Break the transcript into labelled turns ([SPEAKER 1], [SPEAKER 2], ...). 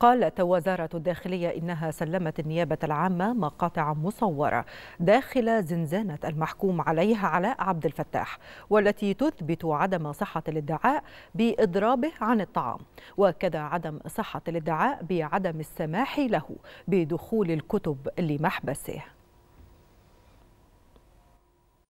[SPEAKER 1] قالت وزارة الداخلية إنها سلمت النيابة العامة مقاطع مصورة داخل زنزانة المحكوم عليه علاء عبد الفتاح والتي تثبت عدم صحة الادعاء بإضرابه عن الطعام وكذا عدم صحة الادعاء بعدم السماح له بدخول الكتب لمحبسه